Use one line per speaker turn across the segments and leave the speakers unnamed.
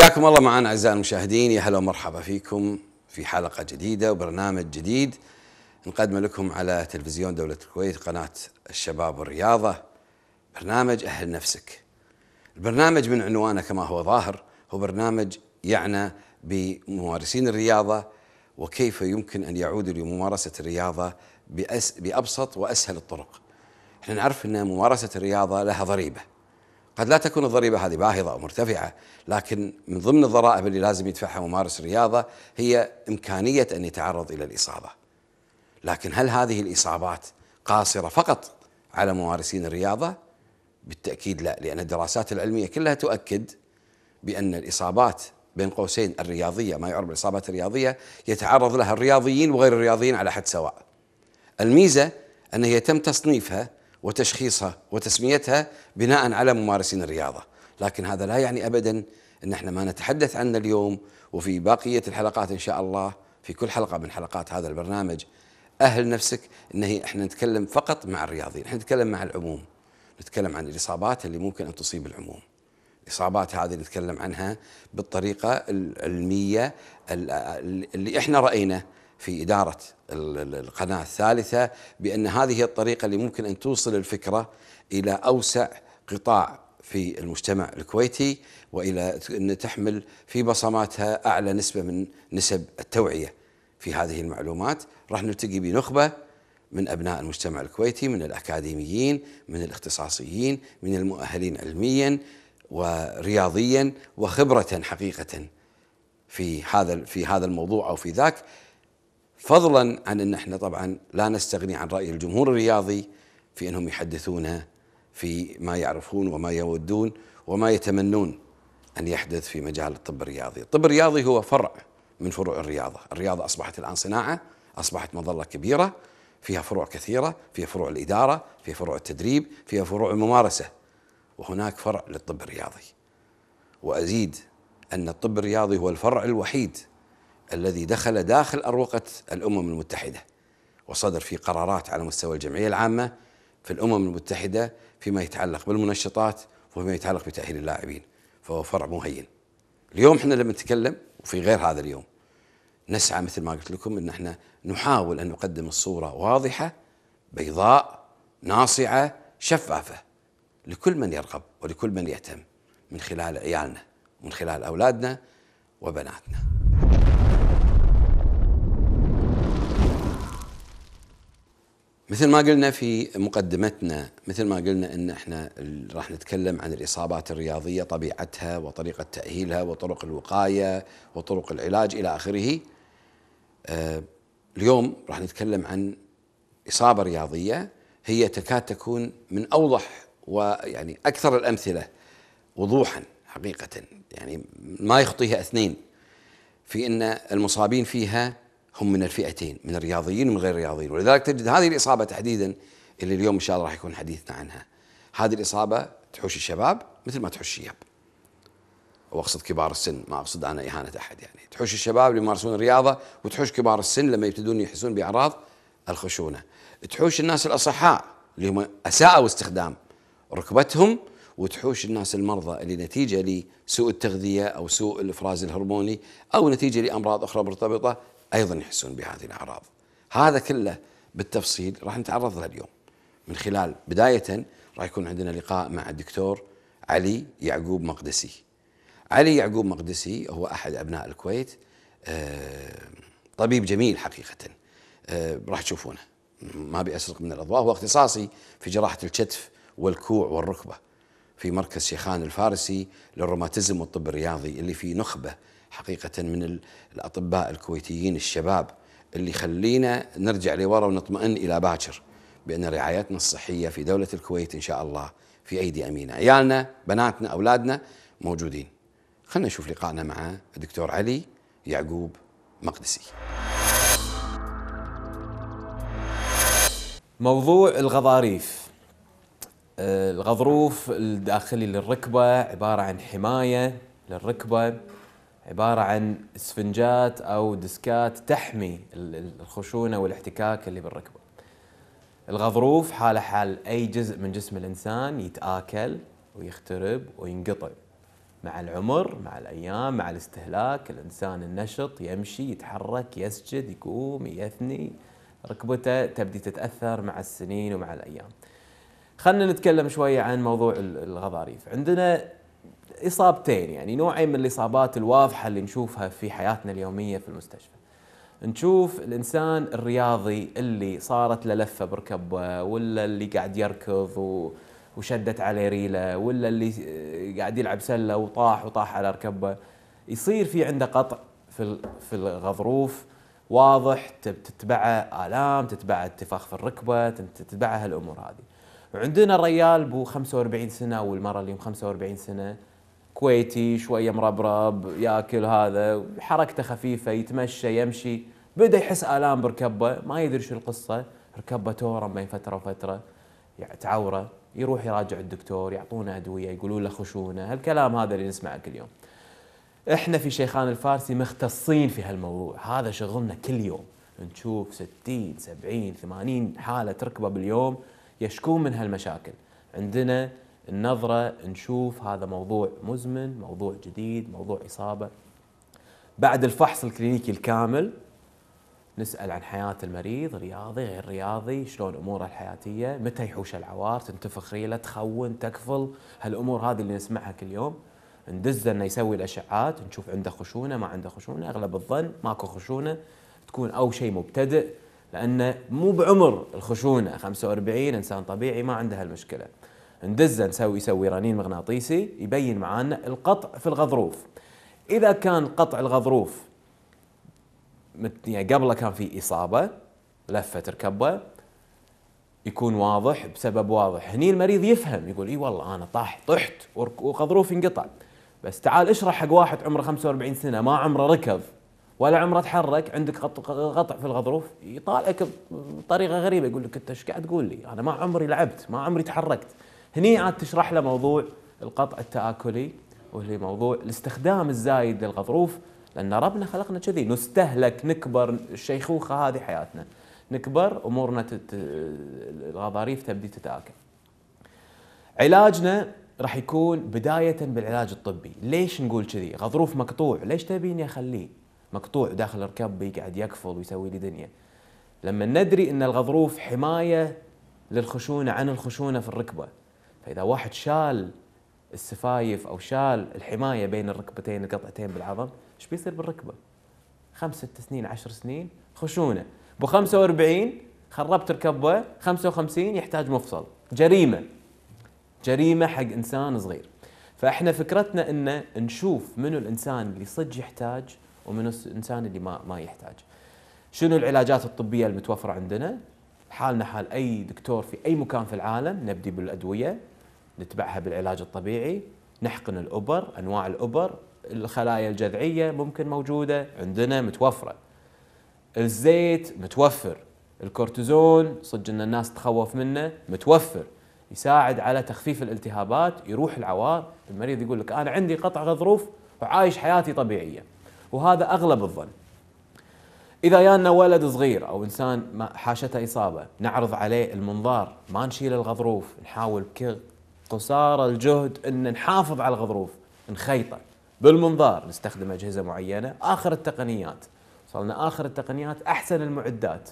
حياكم الله معنا اعزائي المشاهدين يا هلا ومرحبا فيكم في حلقه جديده وبرنامج جديد نقدمه لكم على تلفزيون دوله الكويت قناه الشباب والرياضه برنامج اهل نفسك. البرنامج من عنوانه كما هو ظاهر هو برنامج يعنى بممارسين الرياضه وكيف يمكن ان يعودوا لممارسه الرياضه بأس بابسط واسهل الطرق. احنا نعرف ان ممارسه الرياضه لها ضريبه. قد لا تكون الضريبة هذه باهظة أو مرتفعة لكن من ضمن الضرائب اللي لازم يدفعها ممارس الرياضة هي إمكانية أن يتعرض إلى الإصابة لكن هل هذه الإصابات قاصرة فقط على ممارسين الرياضة؟ بالتأكيد لا لأن الدراسات العلمية كلها تؤكد بأن الإصابات بين قوسين الرياضية ما يعرف بالإصابات الرياضية يتعرض لها الرياضيين وغير الرياضيين على حد سواء الميزة أن هي تم تصنيفها وتشخيصها وتسميتها بناء على ممارسين الرياضه، لكن هذا لا يعني ابدا ان احنا ما نتحدث عنه اليوم وفي بقيه الحلقات ان شاء الله في كل حلقه من حلقات هذا البرنامج اهل نفسك ان هي احنا نتكلم فقط مع الرياضيين، احنا نتكلم مع العموم. نتكلم عن الاصابات اللي ممكن ان تصيب العموم. الاصابات هذه نتكلم عنها بالطريقه العلميه اللي احنا راينا في إدارة القناة الثالثة بأن هذه هي الطريقة اللي ممكن أن توصل الفكرة إلى أوسع قطاع في المجتمع الكويتي وإلى أن تحمل في بصماتها أعلى نسبة من نسب التوعية في هذه المعلومات راح نلتقي بنخبة من أبناء المجتمع الكويتي من الأكاديميين من الاختصاصيين من المؤهلين علميا ورياضيا وخبرة حقيقة في هذا في هذا الموضوع أو في ذاك فضلا عن ان احنا طبعا لا نستغني عن راي الجمهور الرياضي في انهم يحدثونا في ما يعرفون وما يودون وما يتمنون ان يحدث في مجال الطب الرياضي، الطب الرياضي هو فرع من فروع الرياضه، الرياضه اصبحت الان صناعه، اصبحت مظله كبيره فيها فروع كثيره، فيها فروع الاداره، فيها فروع التدريب، فيها فروع الممارسه. وهناك فرع للطب الرياضي. وازيد ان الطب الرياضي هو الفرع الوحيد الذي دخل داخل أروقة الأمم المتحدة وصدر في قرارات على مستوى الجمعية العامة في الأمم المتحدة فيما يتعلق بالمنشطات وفيما يتعلق بتأهيل اللاعبين فهو فرع مهين اليوم احنا لما نتكلم وفي غير هذا اليوم نسعى مثل ما قلت لكم ان احنا نحاول ان نقدم الصوره واضحه بيضاء ناصعه شفافه لكل من يرغب ولكل من يهتم من خلال عيالنا ومن خلال اولادنا وبناتنا مثل ما قلنا في مقدمتنا مثل ما قلنا ان احنا راح نتكلم عن الاصابات الرياضيه طبيعتها وطريقه تاهيلها وطرق الوقايه وطرق العلاج الى اخره. آه، اليوم راح نتكلم عن اصابه رياضيه هي تكاد تكون من اوضح ويعني اكثر الامثله وضوحا حقيقه يعني ما يخطيها اثنين في ان المصابين فيها هم من الفئتين من الرياضيين ومن غير الرياضيين ولذلك تجد هذه الإصابة تحديدا اللي اليوم إن شاء الله راح يكون حديثنا عنها هذه الإصابة تحوش الشباب مثل ما تحوش الشياب واقصد كبار السن ما اقصد انا اهانه احد يعني تحوش الشباب اللي يمارسون الرياضه وتحوش كبار السن لما يبتدون يحسون باعراض الخشونه تحوش الناس الاصحاء اللي هم اساءوا استخدام ركبتهم وتحوش الناس المرضى اللي نتيجه لسوء التغذيه او سوء الافراز الهرموني او نتيجه لامراض اخرى مرتبطه ايضا يحسون بهذه الاعراض. هذا كله بالتفصيل راح نتعرض له اليوم. من خلال بدايه راح يكون عندنا لقاء مع الدكتور علي يعقوب مقدسي. علي يعقوب مقدسي هو احد ابناء الكويت آه، طبيب جميل حقيقه آه، راح تشوفونه ما ابي اسرق من الاضواء هو اختصاصي في جراحه الكتف والكوع والركبه في مركز شيخان الفارسي للروماتيزم والطب الرياضي اللي في نخبه حقيقة من الأطباء الكويتيين الشباب اللي يخلينا نرجع لورا ونطمئن إلى باكر بأن رعايتنا الصحية في دولة الكويت إن شاء الله في أيدي أمينة عيالنا بناتنا أولادنا موجودين خلنا نشوف لقائنا مع الدكتور علي يعقوب مقدسي
موضوع الغضاريف آه، الغضروف الداخلي للركبة عبارة عن حماية للركبة عبارة عن اسفنجات أو ديسكات تحمي الخشونة والاحتكاك اللي بالركبة الغضروف حاله حال أي جزء من جسم الإنسان يتآكل ويخترب وينقطع مع العمر مع الأيام مع الاستهلاك الإنسان النشط يمشي يتحرك يسجد يقوم يثني ركبته تبدي تتأثر مع السنين ومع الأيام خلنا نتكلم شوية عن موضوع الغضاريف عندنا اصابتين يعني نوعين من الاصابات الواضحه اللي نشوفها في حياتنا اليوميه في المستشفى. نشوف الانسان الرياضي اللي صارت له لفه بركبه ولا اللي قاعد يركض و وشدت عليه ريله ولا اللي آه، قاعد يلعب سله وطاح وطاح على ركبه يصير في عنده قطع في في الغضروف واضح تتبعه الام تتبعه اتفاخ في الركبه تتبعه هالامور هذه وعندنا الريال ب 45 سنه والمره اللي 45 سنه كويتي شويه مربرب ياكل هذا حركته خفيفه يتمشى يمشي بدا يحس الام بركبه ما يدري شو القصه ركبه تورم بين فتره وفتره تعوره يروح يراجع الدكتور يعطونه ادويه يقولون له خشونه هالكلام هذا اللي نسمعه كل يوم احنا في شيخان الفارسي مختصين في هالموضوع هذا شغلنا كل يوم نشوف 60 70 80 حاله تركبه باليوم يشكون من هالمشاكل عندنا النظرة نشوف هذا موضوع مزمن موضوع جديد موضوع إصابة بعد الفحص الكلينيكي الكامل نسأل عن حياة المريض رياضي غير رياضي شلون أموره الحياتية متى يحوش العوار تنتفخ ريلة تخون تكفل هالأمور هذه اللي نسمعها كل يوم ندزه انه يسوي الاشعاعات نشوف عنده خشونه ما عنده خشونه اغلب الظن ماكو خشونه تكون او شيء مبتدئ لانه مو بعمر الخشونه 45 انسان طبيعي ما عنده هالمشكله ندزه نسوي يسوي رنين مغناطيسي يبين معانا القطع في الغضروف اذا كان قطع الغضروف يعني قبله كان في اصابه لفه ركبه يكون واضح بسبب واضح هني المريض يفهم يقول اي والله انا طاح طحت وغضروفي انقطع بس تعال اشرح حق واحد عمره 45 سنه ما عمره ركض ولا عمره تحرك عندك قطع في الغضروف يطالعك بطريقه غريبه يقول لك انت ايش قاعد تقول لي؟ انا ما عمري لعبت ما عمري تحركت هني عاد تشرح له موضوع القطع التآكلي واللي موضوع الاستخدام الزايد للغضروف لأن ربنا خلقنا كذي نستهلك نكبر الشيخوخة هذه حياتنا نكبر أمورنا تت... الغضاريف تبدي تتآكل علاجنا راح يكون بداية بالعلاج الطبي ليش نقول كذي غضروف مقطوع ليش تبيني أخليه مقطوع داخل ركبي قاعد يقفل ويسوي لي دنيا لما ندري أن الغضروف حماية للخشونة عن الخشونة في الركبة فاذا واحد شال السفايف او شال الحمايه بين الركبتين القطعتين بالعظم ايش بيصير بالركبه؟ خمس ست سنين عشر سنين خشونه ب 45 خربت ركبه 55 يحتاج مفصل جريمه جريمه حق انسان صغير فاحنا فكرتنا ان نشوف منو الانسان اللي صدق يحتاج ومنو الانسان اللي ما ما يحتاج شنو العلاجات الطبيه المتوفره عندنا حالنا حال اي دكتور في اي مكان في العالم نبدي بالادويه نتبعها بالعلاج الطبيعي نحقن الأبر أنواع الأبر الخلايا الجذعية ممكن موجودة عندنا متوفرة الزيت متوفر الكورتيزون صدق ان الناس تخوف منه متوفر يساعد على تخفيف الالتهابات يروح العوار المريض يقول لك انا عندي قطع غضروف وعايش حياتي طبيعيه وهذا اغلب الظن اذا جانا ولد صغير او انسان حاشته اصابه نعرض عليه المنظار ما نشيل الغضروف نحاول بكل قصارى الجهد ان نحافظ على الغضروف نخيطه بالمنظار نستخدم اجهزه معينه اخر التقنيات وصلنا اخر التقنيات احسن المعدات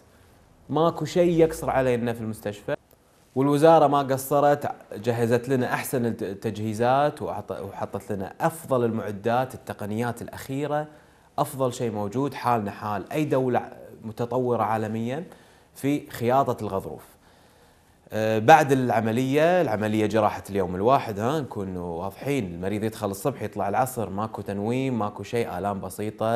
ماكو شيء يقصر علينا في المستشفى والوزاره ما قصرت جهزت لنا احسن التجهيزات وحطت لنا افضل المعدات التقنيات الاخيره افضل شيء موجود حالنا حال اي دوله متطوره عالميا في خياطه الغضروف آه، بعد العمليه العمليه جراحه اليوم الواحد ها نكون واضحين المريض يدخل الصبح يطلع العصر ماكو تنويم ماكو شيء الام بسيطه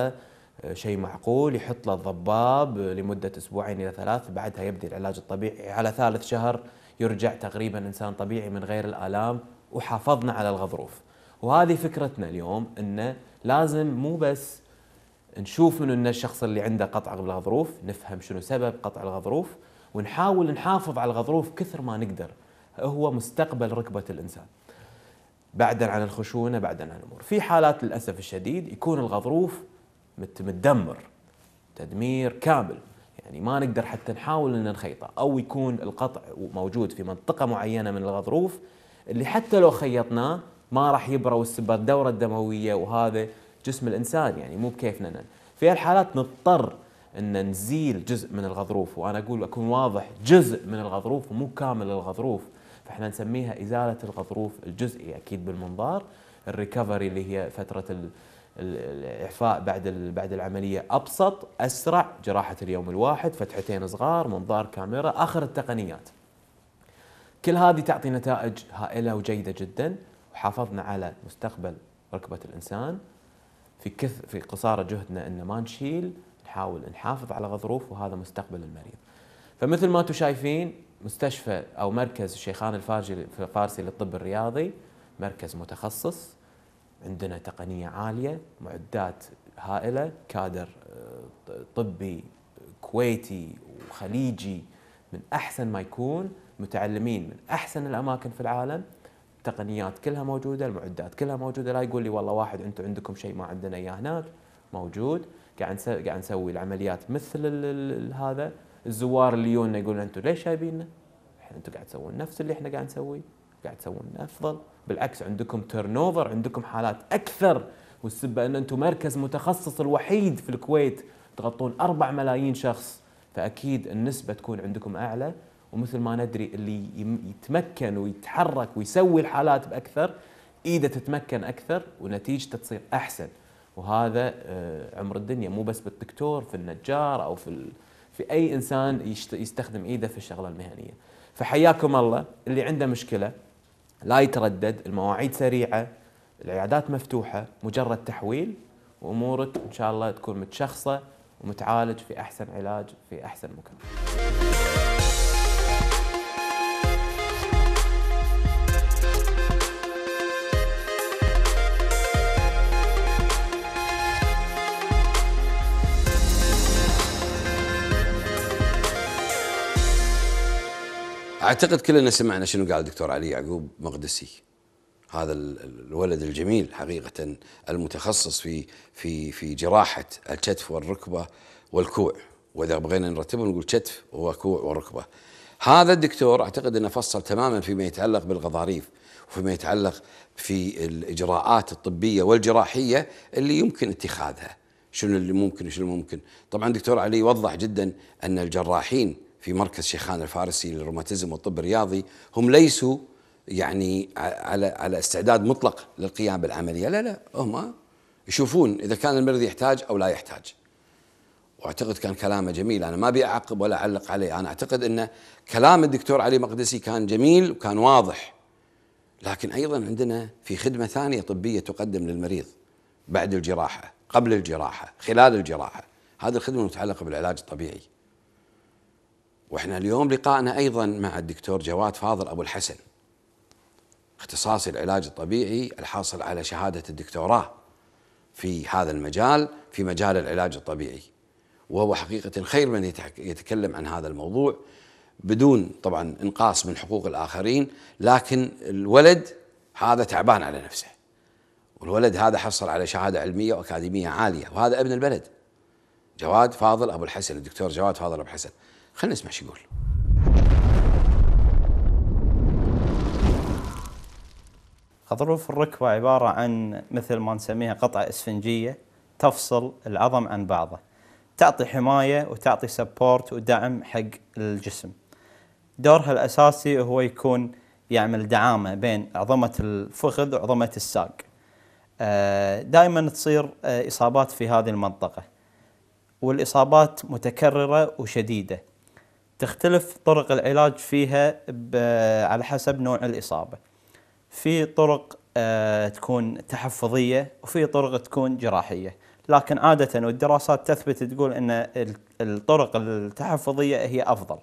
آه، شيء معقول يحط له الضباب لمده اسبوعين الى ثلاث بعدها يبدي العلاج الطبيعي على ثالث شهر يرجع تقريبا انسان طبيعي من غير الالام وحافظنا على الغضروف وهذه فكرتنا اليوم انه لازم مو بس نشوف من ان الشخص اللي عنده قطع بالغضروف نفهم شنو سبب قطع الغضروف ونحاول نحافظ على الغضروف كثر ما نقدر هو مستقبل ركبة الإنسان بعدا عن الخشونة بعدا عن الأمور في حالات للأسف الشديد يكون الغضروف متدمر تدمير كامل يعني ما نقدر حتى نحاول ان نخيطه او يكون القطع موجود في منطقه معينه من الغضروف اللي حتى لو خيطناه ما راح يبرى والسبات الدوره الدمويه وهذا جسم الانسان يعني مو بكيفنا في هالحالات نضطر ان نزيل جزء من الغضروف وانا اقول اكون واضح جزء من الغضروف مو كامل الغضروف فاحنا نسميها ازاله الغضروف الجزئي اكيد بالمنظار الريكفري اللي هي فتره الاعفاء بعد بعد العمليه ابسط اسرع جراحه اليوم الواحد فتحتين صغار منظار كاميرا اخر التقنيات كل هذه تعطي نتائج هائله وجيده جدا وحافظنا على مستقبل ركبه الانسان في كث في قصارى جهدنا ان ما نشيل نحاول نحافظ على غضروف وهذا مستقبل المريض فمثل ما انتم شايفين مستشفى او مركز الشيخان الفارسي للطب الرياضي مركز متخصص عندنا تقنيه عاليه معدات هائله كادر آه، طبي كويتي وخليجي من احسن ما يكون متعلمين من احسن الاماكن في العالم التقنيات كلها موجوده المعدات كلها موجوده لا يقول لي والله واحد انتم عندكم شيء ما عندنا اياه هناك موجود قاعد قاعد نسوي العمليات مثل هذا الزوار اللي يونا يقولون انتم ليش جايبيننا؟ انتم قاعد تسوون نفس اللي احنا قاعد نسويه قاعد تسوون افضل بالعكس عندكم ترن اوفر عندكم حالات اكثر والسبه ان انتم مركز متخصص الوحيد في الكويت تغطون 4 ملايين شخص فاكيد النسبه تكون عندكم اعلى ومثل ما ندري اللي يتمكن ويتحرك ويسوي الحالات باكثر ايده تتمكن اكثر ونتيجته تصير احسن وهذا آه، عمر الدنيا مو بس بالدكتور في النجار او في ال... في اي انسان يستخدم ايده في الشغله المهنيه فحياكم الله اللي عنده مشكله لا يتردد المواعيد سريعه العيادات مفتوحه مجرد تحويل وامورك ان شاء الله تكون متشخصه ومتعالج في احسن علاج في احسن مكان
اعتقد كلنا سمعنا شنو قال الدكتور علي يعقوب مقدسي هذا الولد الجميل حقيقه المتخصص في في في جراحه الكتف والركبه والكوع واذا بغينا نرتبه نقول كتف وكوع وركبه هذا الدكتور اعتقد انه فصل تماما فيما يتعلق بالغضاريف وفيما يتعلق في الاجراءات الطبيه والجراحيه اللي يمكن اتخاذها شنو اللي ممكن شنو ممكن طبعا دكتور علي وضح جدا ان الجراحين في مركز شيخان الفارسي للروماتيزم والطب الرياضي هم ليسوا يعني على على استعداد مطلق للقيام بالعمليه لا لا هم يشوفون اذا كان المريض يحتاج او لا يحتاج واعتقد كان كلامه جميل انا ما ابي اعقب ولا اعلق عليه انا اعتقد ان كلام الدكتور علي مقدسي كان جميل وكان واضح لكن ايضا عندنا في خدمه ثانيه طبيه تقدم للمريض بعد الجراحه قبل الجراحه خلال الجراحه هذه الخدمه المتعلقه بالعلاج الطبيعي واحنا اليوم لقائنا ايضا مع الدكتور جواد فاضل ابو الحسن اختصاصي العلاج الطبيعي الحاصل على شهاده الدكتوراه في هذا المجال في مجال العلاج الطبيعي وهو حقيقه خير من يتكلم عن هذا الموضوع بدون طبعا انقاص من حقوق الاخرين لكن الولد هذا تعبان على نفسه والولد هذا حصل على شهاده علميه واكاديميه عاليه وهذا ابن البلد جواد فاضل ابو الحسن الدكتور جواد فاضل ابو الحسن خلينا نسمع شو يقول غضروف الركبة
عبارة عن مثل ما نسميها قطعة اسفنجية تفصل العظم عن بعضه تعطي حماية وتعطي سبورت ودعم حق الجسم دورها الأساسي هو يكون يعمل دعامة بين عظمة الفخذ وعظمة الساق آه، دائما تصير آه، إصابات في هذه المنطقة والإصابات متكررة وشديدة تختلف طرق العلاج فيها على حسب نوع الإصابة في طرق آه، تكون تحفظية وفي طرق تكون جراحية لكن عادة والدراسات تثبت تقول أن الطرق التحفظية هي أفضل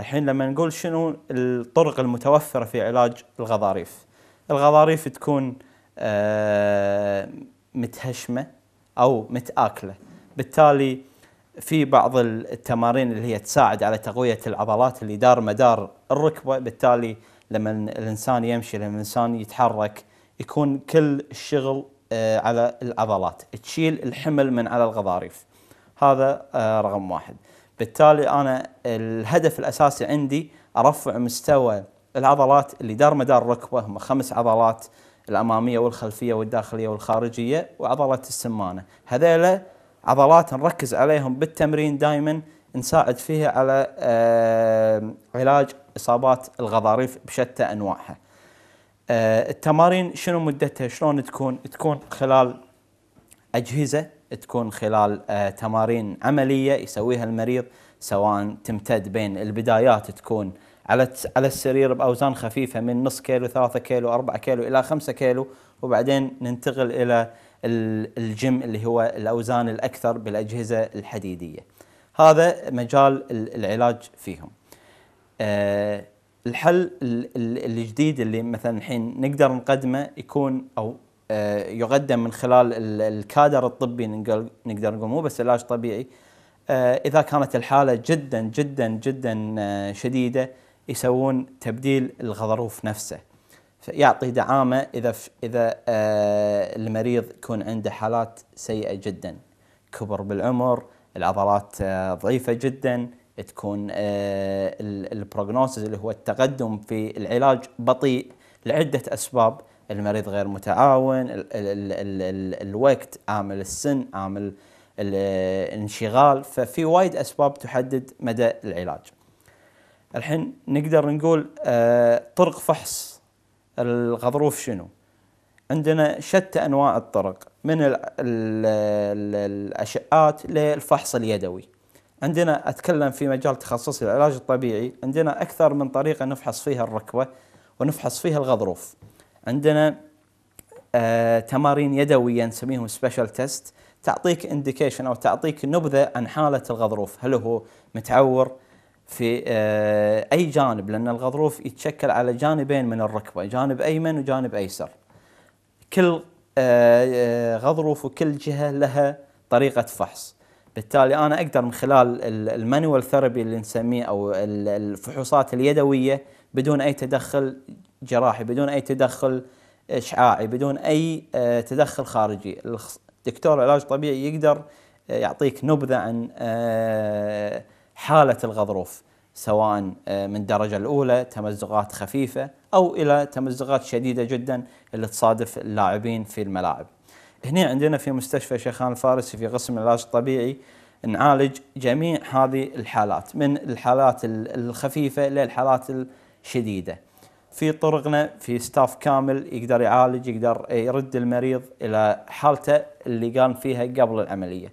الحين لما نقول شنو الطرق المتوفرة في علاج الغضاريف الغضاريف تكون آه، متهشمة أو متآكلة بالتالي في بعض التمارين اللي هي تساعد على تقويه العضلات اللي دار مدار الركبه بالتالي لما الانسان يمشي لما الانسان يتحرك يكون كل الشغل آه، على العضلات تشيل الحمل من على الغضاريف هذا آه، رقم واحد بالتالي انا الهدف الاساسي عندي ارفع مستوى العضلات اللي دار مدار الركبه هم خمس عضلات الاماميه والخلفيه والداخليه والخارجيه وعضله السمانه هذيلا عضلات نركز عليهم بالتمرين دائما نساعد فيها على آه، علاج اصابات الغضاريف بشتى انواعها. آه، التمارين شنو مدتها شلون تكون؟ تكون خلال اجهزه تكون خلال آه، تمارين عمليه يسويها المريض سواء تمتد بين البدايات تكون على على السرير باوزان خفيفه من نص كيلو 3 كيلو 4 كيلو الى 5 كيلو وبعدين ننتقل الى الجيم اللي هو الاوزان الاكثر بالاجهزه الحديديه. هذا مجال العلاج فيهم. آه، الحل الجديد اللي مثلا الحين نقدر نقدمه يكون او آه، يقدم من خلال الكادر الطبي نقدر نقول مو بس علاج طبيعي آه، اذا كانت الحاله جدا جدا جدا شديده يسوون تبديل الغضروف نفسه. يعطي دعامه اذا اذا آه، المريض يكون عنده حالات سيئه جدا كبر بالعمر العضلات آه، ضعيفه جدا تكون آه، البروجنوسيس اللي هو التقدم في العلاج بطيء لعده اسباب المريض غير متعاون الوقت عامل السن عامل الانشغال ففي وايد اسباب تحدد مدى العلاج الحين نقدر نقول طرق فحص الغضروف شنو عندنا شتى انواع الطرق من الاشعات للفحص اليدوي عندنا اتكلم في مجال تخصصي العلاج الطبيعي عندنا اكثر من طريقه نفحص فيها الركبه ونفحص فيها الغضروف عندنا آه تمارين يدويه نسميهم سبيشال تيست تعطيك انديكيشن او تعطيك نبذه عن حاله الغضروف هل هو متعور في آه، اي جانب لان الغضروف يتشكل على جانبين من الركبه جانب ايمن وجانب ايسر كل آه، آه، غضروف وكل جهه لها طريقه فحص بالتالي انا اقدر من خلال المانيوال ثيرابي اللي نسميه او الفحوصات اليدويه بدون اي تدخل جراحي بدون اي تدخل اشعاعي بدون اي تدخل خارجي الدكتور علاج طبيعي يقدر يعطيك نبذه عن حالة الغضروف سواء آه، من الدرجة الأولى تمزقات خفيفة أو إلى تمزقات شديدة جدا اللي تصادف اللاعبين في الملاعب هنا عندنا في مستشفى شيخان الفارسي في قسم العلاج الطبيعي نعالج جميع هذه الحالات من الحالات الخفيفة للحالات الشديدة في طرقنا في ستاف كامل يقدر يعالج يقدر آه، يرد المريض إلى حالته اللي كان فيها قبل العملية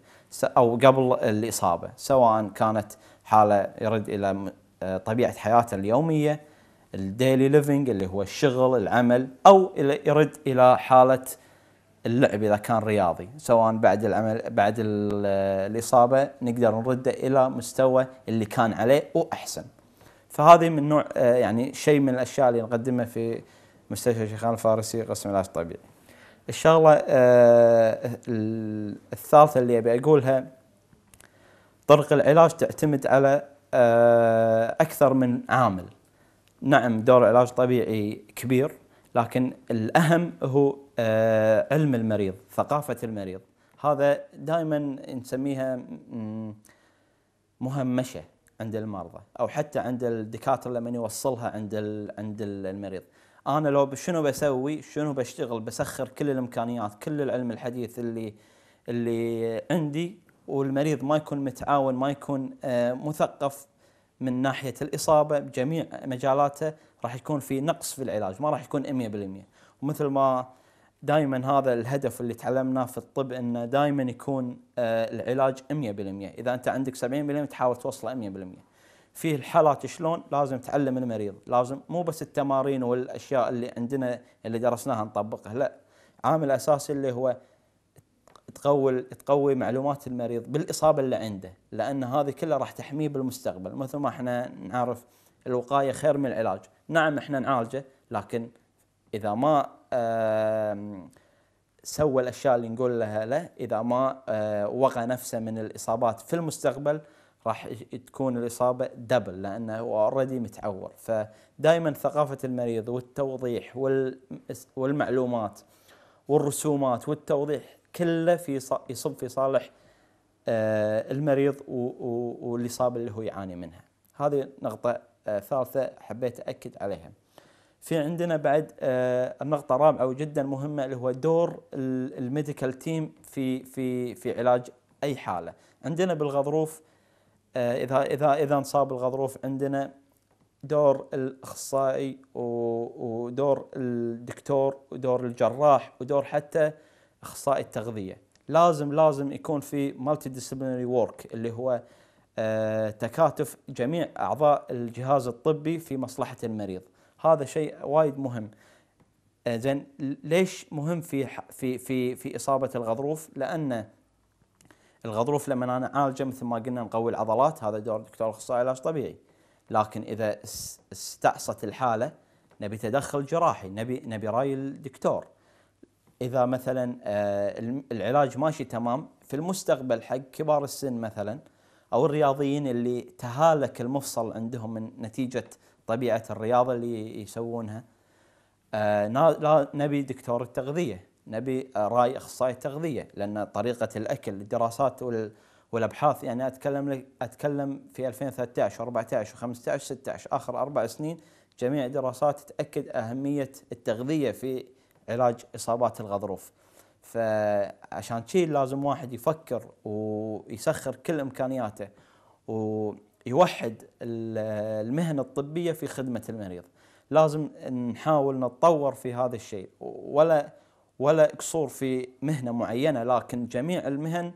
او قبل الاصابه سواء كانت حاله يرد الى آه، طبيعه حياته اليوميه الديلي ليفينج اللي هو الشغل العمل او يرد الى حاله اللعب اذا كان رياضي سواء بعد العمل بعد آه، الاصابه نقدر نرده الى مستوى اللي كان عليه واحسن فهذه من نوع آه، يعني شيء من الاشياء اللي نقدمها في مستشفى الشيخان الفارسي قسم العلاج الطبيعي الشغله آه، الثالثه اللي ابي اقولها طرق العلاج تعتمد على آه، اكثر من عامل نعم دور العلاج الطبيعي كبير لكن الاهم هو آه، علم المريض ثقافه المريض هذا دائما نسميها مهمشه عند المرضى او حتى عند الدكاتره لما يوصلها عند عند المريض انا لو شنو بسوي شنو بشتغل بسخر كل الامكانيات كل العلم الحديث اللي اللي عندي والمريض ما يكون متعاون ما يكون آه، مثقف من ناحيه الاصابه بجميع مجالاته راح يكون في نقص في العلاج ما راح يكون 100% ومثل ما دائما هذا الهدف اللي تعلمناه في الطب انه دائما يكون آه، العلاج 100% اذا انت عندك 70% تحاول توصله 100% فيه الحالات شلون لازم تعلم المريض لازم مو بس التمارين والاشياء اللي عندنا اللي درسناها نطبقها لا عامل اساسي اللي هو تقوي تقوي معلومات المريض بالاصابه اللي عنده لان هذه كلها راح تحميه بالمستقبل مثل ما احنا نعرف الوقايه خير من العلاج نعم احنا نعالجه لكن اذا ما سوى الاشياء اللي نقول لها له اذا ما آه، وقى نفسه من الاصابات في المستقبل راح تكون الاصابه دبل لانه هو اوريدي متعور فدائما ثقافه المريض والتوضيح والمعلومات والرسومات والتوضيح كله في يصب في صالح آه، المريض والاصابه اللي هو يعاني منها. هذه نقطه آه، ثالثه حبيت اكد عليها. في عندنا بعد آه، النقطه الرابعه وجدا مهمه اللي هو دور الميديكال تيم في في في علاج اي حاله. عندنا بالغضروف آه، اذا اذا اذا انصاب الغضروف عندنا دور الاخصائي ودور الدكتور ودور الجراح ودور حتى اخصائي التغذيه لازم لازم يكون في مالتي ديسيبلينري وورك اللي هو آه، تكاتف جميع اعضاء الجهاز الطبي في مصلحه المريض هذا شيء وايد مهم آه، زين ليش مهم في في في في اصابه الغضروف لانه الغضروف لما انا اعالجه مثل ما قلنا نقوي العضلات هذا دور دكتور اخصائي علاج طبيعي لكن اذا استعصت الحاله نبي تدخل جراحي نبي نبي راي الدكتور اذا مثلا آه، العلاج ماشي تمام في المستقبل حق كبار السن مثلا او الرياضيين اللي تهالك المفصل عندهم من نتيجه طبيعه الرياضه اللي يسوونها آه، نبي دكتور التغذيه نبي راي اخصائي تغذيه لان طريقه الاكل الدراسات والابحاث يعني اتكلم لك اتكلم في 2013 و14 و15 و16 اخر اربع سنين جميع الدراسات تاكد اهميه التغذيه في علاج اصابات الغضروف. فعشان شيء لازم واحد يفكر ويسخر كل امكانياته ويوحد المهنه الطبيه في خدمه المريض. لازم نحاول نتطور في هذا الشيء ولا ولا قصور في مهنة معينة لكن جميع المهن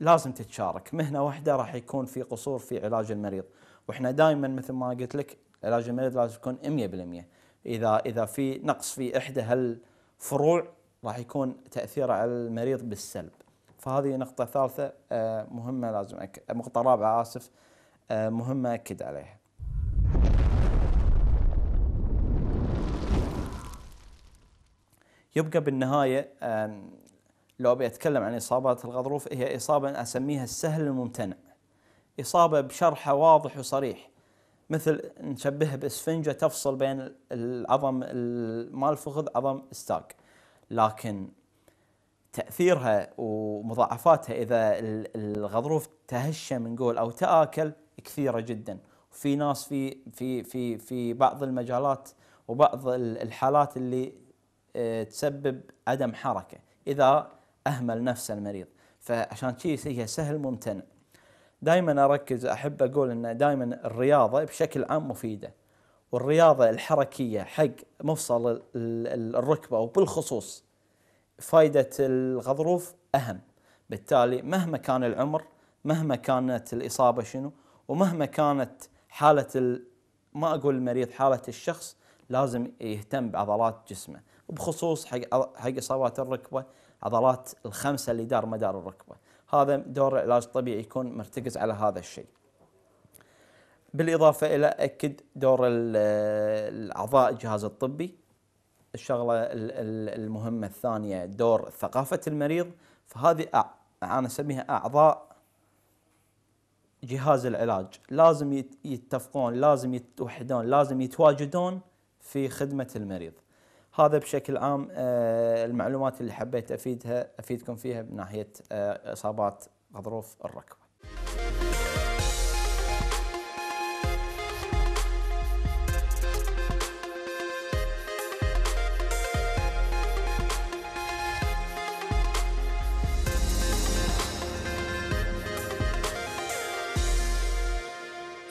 لازم تتشارك مهنة واحدة راح يكون في قصور في علاج المريض واحنا دائما مثل ما قلت لك علاج المريض لازم يكون 100% اذا اذا في نقص في احدى هالفروع راح يكون تاثيره على المريض بالسلب فهذه نقطه ثالثه آه، مهمه لازم أك... نقطه رابعه اسف آه، مهمه اكد عليها يبقى بالنهايه لو ابي اتكلم عن اصابات الغضروف هي اصابه اسميها السهل الممتنع. اصابه بشرحه واضح وصريح مثل نشبهها باسفنجه تفصل بين العظم مال فخذ عظم ستاك. لكن تاثيرها ومضاعفاتها اذا الغضروف تهشى من قول او تاكل كثيره جدا. في ناس في في في في بعض المجالات وبعض الحالات اللي آه، تسبب عدم حركه اذا اهمل نفس المريض فعشان شيء هي سهل ممتنع دائما اركز احب اقول ان دائما الرياضه بشكل عام مفيده والرياضه الحركيه حق مفصل الركبه وبالخصوص فائده الغضروف اهم بالتالي مهما كان العمر مهما كانت الاصابه شنو ومهما كانت حاله ما اقول المريض حاله الشخص لازم يهتم بعضلات جسمه بخصوص حق حق اصابات الركبه عضلات الخمسه اللي دار مدار الركبه هذا دور العلاج الطبيعي يكون مرتكز على هذا الشيء بالاضافه الى اكد دور الاعضاء الجهاز الطبي الشغله المهمه الثانيه دور ثقافه المريض فهذه انا اسميها اعضاء جهاز العلاج لازم يتفقون لازم يتوحدون لازم يتواجدون في خدمه المريض هذا بشكل عام آه، المعلومات اللي حبيت افيدها افيدكم فيها من ناحيه آه، اصابات غضروف الركبه.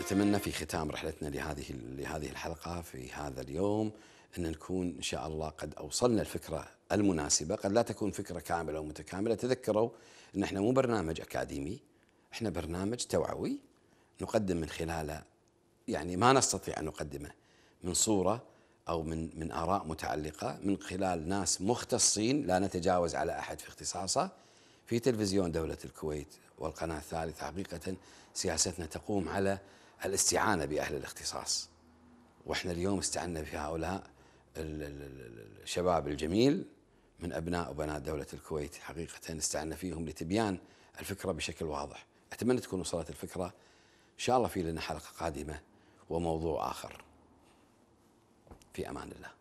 نتمنى في ختام رحلتنا لهذه لهذه الحلقه في هذا اليوم أن نكون إن شاء الله قد أوصلنا الفكرة المناسبة قد لا تكون فكرة كاملة أو متكاملة تذكروا أن إحنا مو برنامج أكاديمي إحنا برنامج توعوي نقدم من خلاله يعني ما نستطيع أن نقدمه من صورة أو من من آراء متعلقة من خلال ناس مختصين لا نتجاوز على أحد في اختصاصه في تلفزيون دولة الكويت والقناة الثالثة حقيقة سياستنا تقوم على الاستعانة بأهل الاختصاص واحنا اليوم استعنا بهؤلاء الشباب الجميل من ابناء وبنات دوله الكويت حقيقه استعنا فيهم لتبيان الفكره بشكل واضح. اتمنى تكون وصلت الفكره ان شاء الله في لنا حلقه قادمه وموضوع اخر. في امان الله.